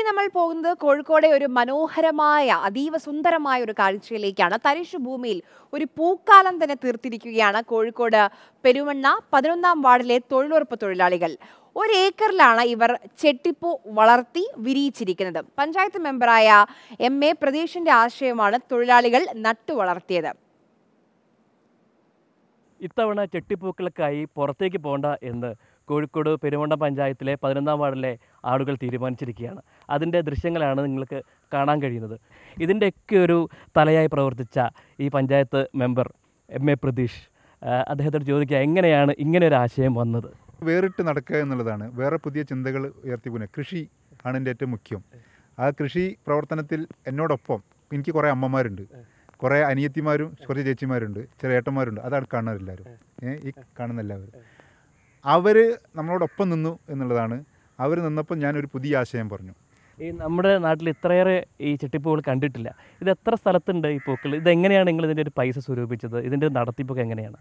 ഇനി നമ്മൾ പോകുന്നത് കോഴിക്കോടെ ഒരു മനോഹരമായ അതീവ സുന്ദരമായ ഒരു കാഴ്ചയിലേക്കാണ് തരിശു ഭൂമിയിൽ ഒരു പൂക്കാലം തന്നെ തീർത്തിരിക്കുകയാണ് കോഴിക്കോട് പെരുവണ്ണ പതിനൊന്നാം വാർഡിലെ തൊഴിലുറപ്പ് തൊഴിലാളികൾ ഒരു ഏക്കറിലാണ് ഇവർ ചെട്ടിപ്പൂ വളർത്തി വിരിയിച്ചിരിക്കുന്നത് പഞ്ചായത്ത് മെമ്പറായ എം എ പ്രതീഷിന്റെ ആശയമാണ് തൊഴിലാളികൾ നട്ടു വളർത്തിയത് ഇത്തവണ ചെട്ടിപ്പൂക്കൾക്കായി പുറത്തേക്ക് പോകണ്ട എന്ന് കോഴിക്കോട് പെരുമണ്ട പഞ്ചായത്തിലെ പതിനൊന്നാം വാർഡിലെ ആളുകൾ തീരുമാനിച്ചിരിക്കുകയാണ് അതിൻ്റെ ദൃശ്യങ്ങളാണ് നിങ്ങൾക്ക് കാണാൻ കഴിയുന്നത് ഇതിൻ്റെയൊക്കെ ഒരു തലയായി പ്രവർത്തിച്ച ഈ panchayat member M A Pratheesh അദ്ദേഹത്തോട് ചോദിക്കുക എങ്ങനെയാണ് ഇങ്ങനെ ഒരു ആശയം വന്നത് വേറിട്ട് നടക്കുക എന്നുള്ളതാണ് വേറെ പുതിയ ചിന്തകൾ ഉയർത്തി ഉയർത്തിപ്പിന്നെ കൃഷി ആണ് എൻ്റെ ഏറ്റവും മുഖ്യം ആ കൃഷി പ്രവർത്തനത്തിൽ എന്നോടൊപ്പം എനിക്ക് കുറേ അമ്മമാരുണ്ട് കുറേ അനിയത്തിമാരും കുറച്ച് ചേച്ചിമാരുണ്ട് ചില ഏട്ടന്മാരുണ്ട് അതാണ് കാണുന്നവരെല്ലാവരും ഈ കാണുന്നെല്ലാവരും അവർ നമ്മളോടൊപ്പം നിന്നു എന്നുള്ളതാണ് അവർ നിന്നപ്പോൾ ഞാനൊരു പുതിയ ആശയം പറഞ്ഞു ഈ നമ്മുടെ നാട്ടിൽ ഇത്രയേറെ ഈ ചെട്ടിപ്പൂകൾ കണ്ടിട്ടില്ല ഇത് എത്ര സ്ഥലത്തുണ്ട് ഈ പൂക്കൾ ഇതെങ്ങനെയാണ് നിങ്ങൾ ഇതിൻ്റെ ഒരു പൈസ സ്വരൂപിച്ചത് ഇതിൻ്റെ നടത്തിപ്പൊക്കെ എങ്ങനെയാണ്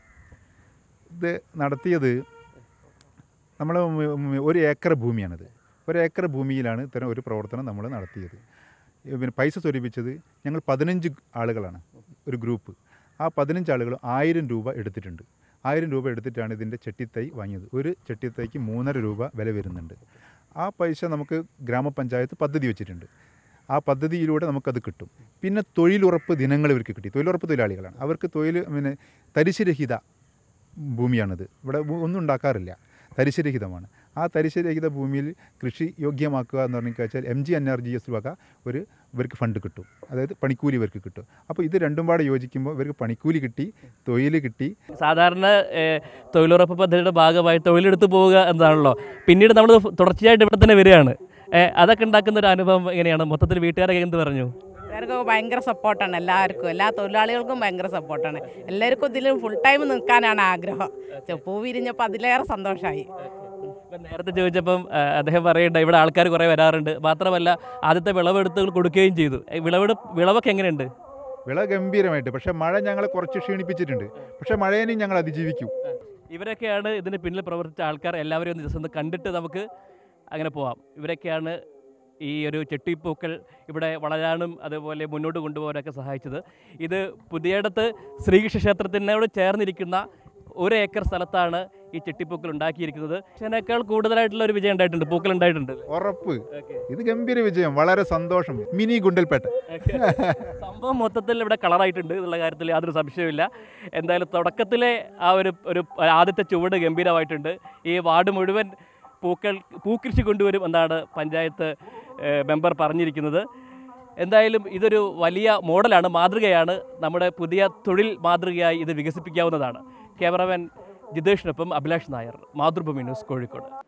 ഇത് നടത്തിയത് നമ്മൾ ഒരു ഏക്കർ ഭൂമിയാണിത് ഒരു ഏക്കർ ഭൂമിയിലാണ് ഇത്തരം ഒരു പ്രവർത്തനം നമ്മൾ നടത്തിയത് പിന്നെ പൈസ സ്വരൂപിച്ചത് ഞങ്ങൾ പതിനഞ്ച് ആളുകളാണ് ഒരു ഗ്രൂപ്പ് ആ പതിനഞ്ച് ആളുകൾ ആയിരം രൂപ എടുത്തിട്ടുണ്ട് ആയിരം രൂപ എടുത്തിട്ടാണ് ഇതിൻ്റെ ചെട്ടിത്തൈ വാങ്ങിയത് ഒരു ചെട്ടിത്തൈക്ക് മൂന്നര രൂപ വില വരുന്നുണ്ട് ആ പൈസ നമുക്ക് ഗ്രാമപഞ്ചായത്ത് പദ്ധതി വെച്ചിട്ടുണ്ട് ആ പദ്ധതിയിലൂടെ നമുക്കത് കിട്ടും പിന്നെ തൊഴിലുറപ്പ് ദിനങ്ങൾ ഇവർക്ക് കിട്ടി തൊഴിലുറപ്പ് തൊഴിലാളികളാണ് അവർക്ക് തൊഴിൽ പിന്നെ തരിശുരഹിത ഭൂമിയാണിത് ഇവിടെ ഒന്നും ഉണ്ടാക്കാറില്ല തരിശുരഹിതമാണ് ആ തരിശരഹിത ഭൂമിയിൽ കൃഷി യോഗ്യമാക്കുക എന്ന് പറഞ്ഞു വെച്ചാൽ M G N R G S വക ഒരു ഇവർക്ക് ഫണ്ട് കിട്ടും അതായത് പണിക്കൂലി ഇവർക്ക് കിട്ടും അപ്പോൾ ഇത് രണ്ടും പാടെ യോജിക്കുമ്പോൾ ഇവർക്ക് പണിക്കൂലി കിട്ടി തൊഴിൽ കിട്ടി സാധാരണ തൊഴിലുറപ്പ് പദ്ധതിയുടെ ഭാഗമായി തൊഴിലെടുത്ത് പോവുക എന്നതാണല്ലോ പിന്നീട് നമ്മൾ തുടർച്ചയായിട്ട് ഇവിടെ തന്നെ വരികയാണ് അതൊക്കെ ഉണ്ടാക്കുന്ന ഒരു അനുഭവം എങ്ങനെയാണ് മൊത്തത്തിൽ വീട്ടുകാരൊക്കെ എന്ത് പറഞ്ഞു എല്ലാവർക്കും ഭയങ്കര സപ്പോർട്ടാണ് എല്ലാവർക്കും എല്ലാ തൊഴിലാളികൾക്കും ഭയങ്കര സപ്പോർട്ടാണ് എല്ലാവർക്കും ഇതിലും ഫുൾ ടൈം നിൽക്കാനാണ് ആഗ്രഹം പൂ വിരിഞ്ഞപ്പോൾ അതിലേറെ സന്തോഷമായി ഇപ്പം നേരത്തെ ചോദിച്ചപ്പം അദ്ദേഹം പറയുന്നുണ്ട് ഇവിടെ ആൾക്കാർ കുറേ വരാറുണ്ട് മാത്രമല്ല ആദ്യത്തെ വിളവെടുത്തുകൾ കൊടുക്കുകയും ചെയ്തു വിളവെടുപ്പ് വിളവൊക്കെ എങ്ങനെയുണ്ട് വിള ഗംഭീരമായിട്ട് പക്ഷേ മഴ ഞങ്ങൾ കുറച്ച് ക്ഷീണിപ്പിച്ചിട്ടുണ്ട് പക്ഷേ മഴേനെയും ഞങ്ങൾ അതിജീവിക്കും ഇവരൊക്കെയാണ് ഇതിന് പിന്നിൽ പ്രവർത്തിച്ച ആൾക്കാർ എല്ലാവരും ഒന്ന് ദിവസം കണ്ടിട്ട് നമുക്ക് അങ്ങനെ പോവാം ഇവരൊക്കെയാണ് ഈ ഒരു ചെട്ടിപ്പൂക്കൾ ഇവിടെ വളരാനും അതുപോലെ മുന്നോട്ട് കൊണ്ടുപോകാനൊക്കെ സഹായിച്ചത് ഇത് പുതിയടത്ത് ശ്രീകൃഷ്ണ ക്ഷേത്രത്തിനോട് ചേർന്നിരിക്കുന്ന ഒരു ഏക്കർ സ്ഥലത്താണ് ഈ ചെട്ടിപ്പൂക്കൾ ഉണ്ടാക്കിയിരിക്കുന്നത് പക്ഷേനേക്കാൾ കൂടുതലായിട്ടുള്ള ഒരു വിജയം ഉണ്ടായിട്ടുണ്ട് പൂക്കൾ ഉണ്ടായിട്ടുണ്ട് ഉറപ്പ് ഇത് ഗംഭീര വിജയം വളരെ സന്തോഷം മിനി ഗുണ്ടൽപേട്ട സംഭവം മൊത്തത്തിൽ ഇവിടെ കളറായിട്ടുണ്ട് എന്നുള്ള കാര്യത്തിൽ യാതൊരു സംശയമില്ല എന്തായാലും തുടക്കത്തിലെ ആ ഒരു ഒരു ആദ്യത്തെ ചുവട് ഗംഭീരമായിട്ടുണ്ട് ഈ വാർഡ് മുഴുവൻ പൂക്കൾ പൂക്കൃഷി കൊണ്ടുവരും എന്നാണ് പഞ്ചായത്ത് മെമ്പർ പറഞ്ഞിരിക്കുന്നത് എന്തായാലും ഇതൊരു വലിയ മോഡലാണ് മാതൃകയാണ് നമ്മുടെ പുതിയ തൊഴിൽ മാതൃകയായി ഇത് വികസിപ്പിക്കാവുന്നതാണ് ക്യാമറമാൻ ജിതേഷിനൊപ്പം അഭിലാഷ് നായർ മാതൃഭൂമി ന്യൂസ് കോഴിക്കോട്